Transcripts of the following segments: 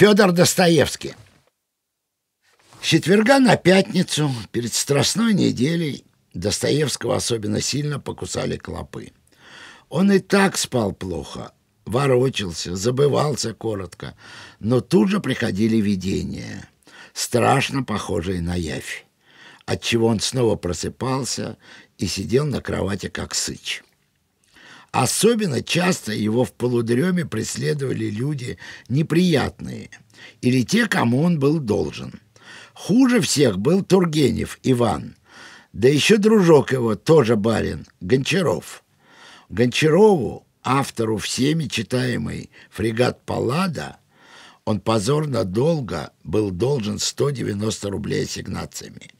Федор Достоевский. С четверга на пятницу, перед страстной неделей, Достоевского особенно сильно покусали клопы. Он и так спал плохо, ворочался, забывался коротко, но тут же приходили видения, страшно похожие на явь, отчего он снова просыпался и сидел на кровати как сыч. Особенно часто его в полудреме преследовали люди неприятные или те, кому он был должен. Хуже всех был Тургенев Иван, да еще дружок его, тоже барин, Гончаров. Гончарову, автору всеми читаемой «Фрегат Паллада», он позорно долго был должен 190 рублей ассигнациями.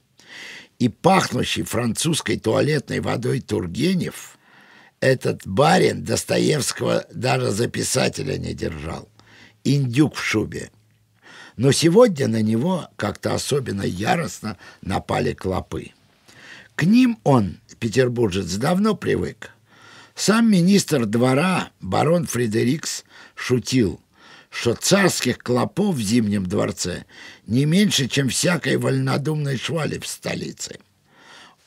И пахнущий французской туалетной водой Тургенев – этот барин Достоевского даже за писателя не держал. Индюк в шубе. Но сегодня на него как-то особенно яростно напали клопы. К ним он, петербуржец, давно привык. Сам министр двора, барон Фредерикс, шутил, что царских клопов в Зимнем дворце не меньше, чем всякой вольнодумной швали в столице.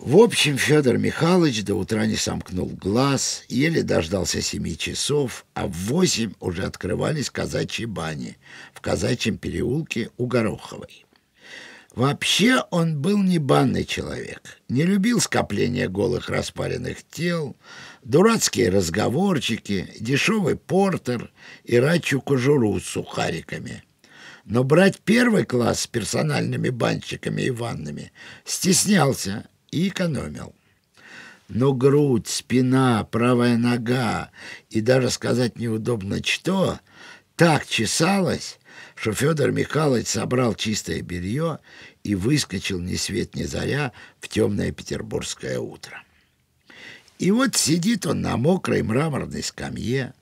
В общем, Федор Михайлович до утра не сомкнул глаз, еле дождался семи часов, а в восемь уже открывались казачьи бани в казачьем переулке у Гороховой. Вообще он был не банный человек, не любил скопления голых распаренных тел, дурацкие разговорчики, дешевый портер и рачью кожуру с сухариками. Но брать первый класс с персональными банщиками и ваннами стеснялся и экономил. Но грудь, спина, правая нога и даже сказать неудобно что так чесалось, что Федор Михайлович собрал чистое белье и выскочил ни свет ни заря в темное петербургское утро. И вот сидит он на мокрой мраморной скамье,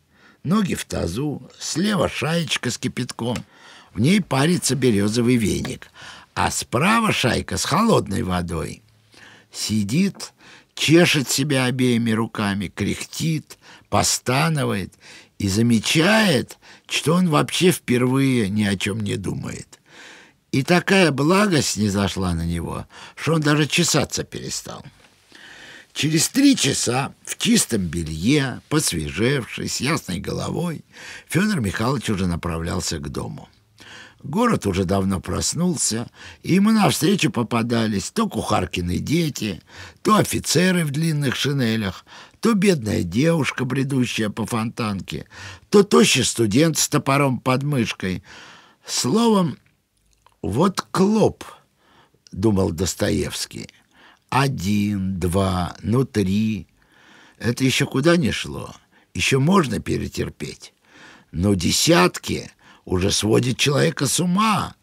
ноги в тазу, слева шаечка с кипятком, в ней парится березовый веник, а справа шайка с холодной водой — Сидит, чешет себя обеими руками, кряхтит, постанывает и замечает, что он вообще впервые ни о чем не думает. И такая благость не зашла на него, что он даже чесаться перестал. Через три часа в чистом белье, посвежевший, с ясной головой, Федор Михайлович уже направлялся к дому. Город уже давно проснулся, и ему навстречу попадались то кухаркины дети, то офицеры в длинных шинелях, то бедная девушка, бредущая по фонтанке, то тощий студент с топором под мышкой. Словом, вот клоп, думал Достоевский. Один, два, ну три. Это еще куда не шло. Еще можно перетерпеть. Но десятки уже сводит человека с ума.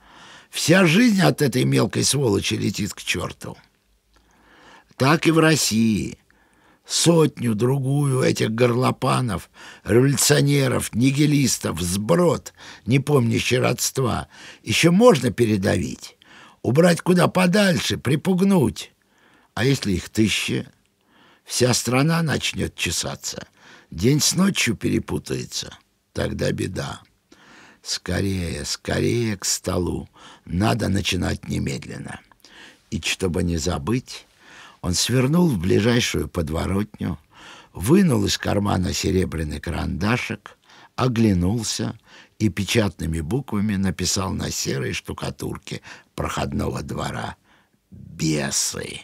Вся жизнь от этой мелкой сволочи летит к черту. Так и в России. Сотню-другую этих горлопанов, революционеров, нигилистов, сброд, не помнящий родства, еще можно передавить, убрать куда подальше, припугнуть. А если их тысячи? Вся страна начнет чесаться. День с ночью перепутается. Тогда беда. Скорее, скорее к столу. Надо начинать немедленно. И чтобы не забыть, он свернул в ближайшую подворотню, вынул из кармана серебряный карандашик, оглянулся и печатными буквами написал на серой штукатурке проходного двора «Бесы».